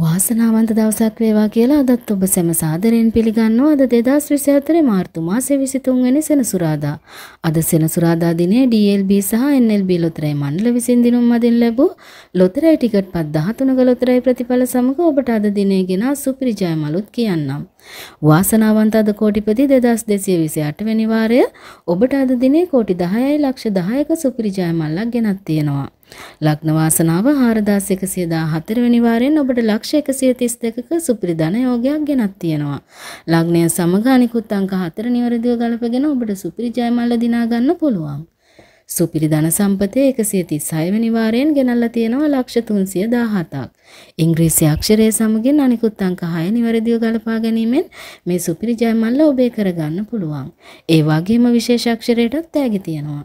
වාසනාවන්ත දවසක් වේවා කියලා අදත් ඔබ සැම සාදරයෙන් පිළිගන්නවා අද 2024 මාර්තු මාසේ 23 වෙනි සෙනසුරාදා. අද සෙනසුරාදා දිනේ DLB සහ NLB ලොතරැයි මණ්ඩල විසින් දිනුම් මදින් ලැබූ ලොතරැයි ටිකට් පත් 13ක ලොතරැයි ප්‍රතිඵල සමග ඔබට අද දිනේ ගෙන සුපිරි ජයමලුත් කියන්නම්. වාසනාවන්ත අද කෝටිපති 2228 වෙනි වාරය ඔබට අද දිනේ කෝටි 10යි ලක්ෂ 10ක සුපිරි ජයමල්ලක් ගෙනත් තියෙනවා. ලග්න වාසනාව 4114 වෙනි වාරයෙන් ඔබට ලක්ෂ 132ක සුපිරි ධන යෝගයක් ගෙනත් තියෙනවා. ලග්නය සමග අනිකුත් අංක 4 නිවැරදිව ගලපගෙන ඔබට සුපිරි ජයමල්ල දිනා ගන්න පුළුවන්. සුපිරි ධන සම්පතය 136 වෙනි වාරයෙන් ගෙනල්ලා තියෙනවා ලක්ෂ 317ක්. ඉංග්‍රීසි අක්ෂරය සමගින් අනිකුත් අංක 6 නිවැරදිව ගලපා ගැනීමෙන් මේ සුපිරි ජයමල්ල ඔබේ කරගන්න පුළුවන්. ඒ වගේම විශේෂ අක්ෂරයටත් තෑගි තියෙනවා.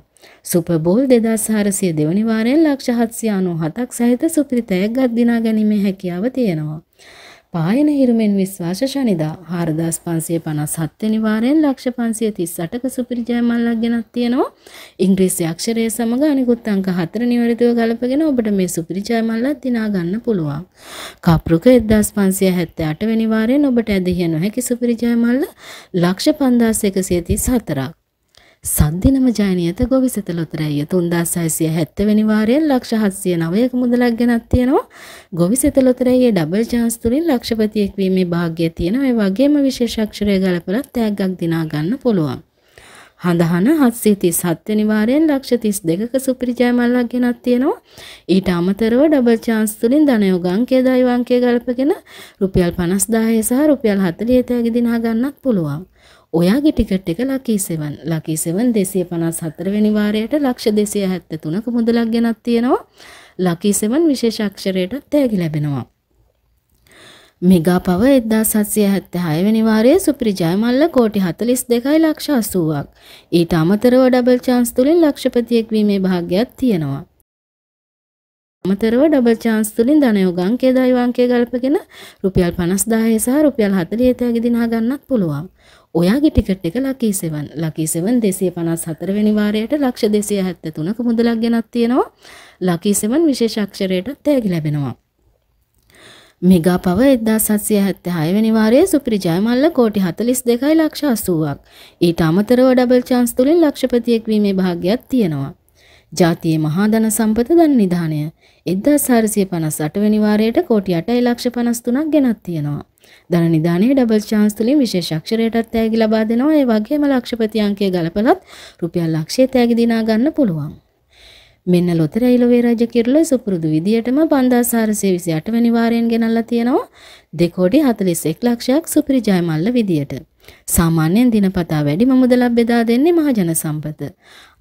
සුපර් බෝල් 2402 වෙනි වාරයෙන් ලක්ෂ 797ක් සහිත සුපිරි තෑග්ගක් දිනා ගැනීමේ හැකියාව තියෙනවා. පායන හිරුමෙන් විශ්වාස ශනිදා හාරදස් පන්සේ පනස් හත්වනි වාරයෙන් ලක්ෂ පන්සිය තිස් අටක සුපිරිජයමල්ලක් ගෙනත් තියෙනවා ඉංග්‍රීසි අක්ෂරය සමඟ අනිකුත් අංක හතර නිවැරදිව ගලපගෙන ඔබට මේ සුපිරිජයමල්ලත් දිනා ගන්න පුළුවන් කප්රුක එදස් පන්සිය හැත්ත අටවැනි වාරයෙන් ඔබට ඇදහිය නොහැකි සුපිරිජයමල්ල ලක්ෂ පන්දාස් එකසිය තිස් හතරක් සන්දිනම ජයනියත ගොවිසත ලොතරැය 3670 වෙනි වාරයෙන් ලක්ෂ 709ක මුදලක් ගෙනත් තියෙනවා. ගොවිසත ලොතරැයේ ඩබල් chance තුලින් ලක්ෂපතියෙක් වීමේ භාග්‍යය තියෙනවා. ඒ වගේම විශේෂ අක්ෂරය ගලපලා තෑග්ගක් දිනා ගන්න පුළුවන්. හඳහන 737 වෙනි වාරයෙන් ලක්ෂ 32ක සුපිරි ජයමල්ලක් ගෙනත් තියෙනවා. ඊට අමතරව ඩබල් chance තුලින් ධනයෝග අංකය දෛව අංකය ගලපගෙන රුපියල් 50000 සහ රුපියල් 40 තෑගි දිනා ගන්නත් පුළුවන්. ඔයාගේ ටිකට් එක ලකී 7. ලකී 7 254 වෙනි වාරයට ලක්ෂ 273ක මුදලක් ගෙනත් තියෙනවා. ලකී 7 විශේෂ අක්ෂරයටත් තෑගි ලැබෙනවා. මෙගා පව එදදා සත්සය හැත්ත හයවනිවාරයේ සුපිරි ජයමල්ල කෝටි හතලිස් දෙකයි ලක්ෂ අසුවක්. ඊට අමතරව ඩබල් චාන්ස් තුළින් ලක්ෂපතියෙක් වීමේ භාග්‍යයක් තියෙනවා. අමතරව ඩබල් චාන්ස් තුළින් ධනයෝගංකේ දයිවංකය ගල්පගෙන රුපියල් පනස්දාය සහ රුපියල් හතලිය තෑගි දිනා ගන්නත් පුළුවන්. ඔයාගේ ටිකට් එක ලකී සෙවන් ලකී සෙවන් 254 වෙනි වාරයට ලක්ෂ 273ක මුදලක් ගෙනත් තියෙනවා ලකී සෙවන් විශේෂ අක්ෂරයට තෑගි ලැබෙනවා මෙගා පව 1776 වෙනි වාරයේ සුපිරි ජයමල්ල කෝටි 42 ලක්ෂ 80ක් ඊට අමතරව ඩබල් චාන්ස් තුලින් ලක්ෂපතියෙක් වීමේ භාග්‍යයක් තියෙනවා ජාතියේ මහා ධන සම්පත ධන නිධානය 1458 වෙනි වාරයට කෝටි 8.53ක් ගෙනත් තියෙනවා. ධන නිධානයේ ඩබල් චාන්ස් තුලින් විශේෂ අක්ෂරයටත් තෑගි ලබා දෙනවා. ඒ වගේම ලක්ෂපති අංකය ගලපලත් රුපියල් ලක්ෂය තෑගි දිනා ගන්න පුළුවන්. මෙන්න ලොතර ඉලවේ රජ කිරුල සුපුරුදු විදියටම 5428 වෙනි වාරයෙන් ගෙනල්ලා තියෙනවා 2 කෝටි 41 ලක්ෂයක් සුපිරි ජයමල්ල විදියට. සාමාන්‍යයෙන් දිනපතා වැඩිම මුදලක් බෙදා දෙන්නේ මහජන සම්පත.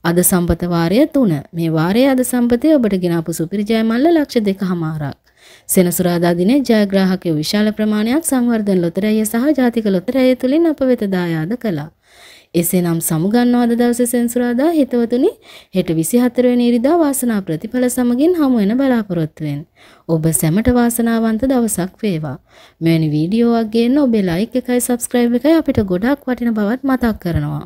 අද සම්පත වාරය 3. මේ වාරයේ අද සම්පතේ ඔබට ගෙනාපු සුපිරි ජයමල්ල ලක්ෂ 2කමාරක්. සෙනසුරාදා දිනේ ජයග්‍රාහකයෝ විශාල ප්‍රමාණයක් සංවර්ධන ලොතරැය සහ ජාතික ලොතරැය තුලින් අප වෙත දායාද කළා. එසේනම් සමුගන්නවාද දවසේ සෙන්සුරාදා හිතවතුනි හෙට 24 වෙනි ඉරිදා වාසනා ප්‍රතිඵල සමගින් හමු වෙන බලාපොරොත්තුෙන් ඔබ සැමට වාසනාවන්ත දවසක් වේවා. මෙවැනි වීඩියෝවක් ගේන්න ඔබේ ලයික් එකයි subscribe එකයි අපිට ගොඩක් වටින බවත් මතක් කරනවා.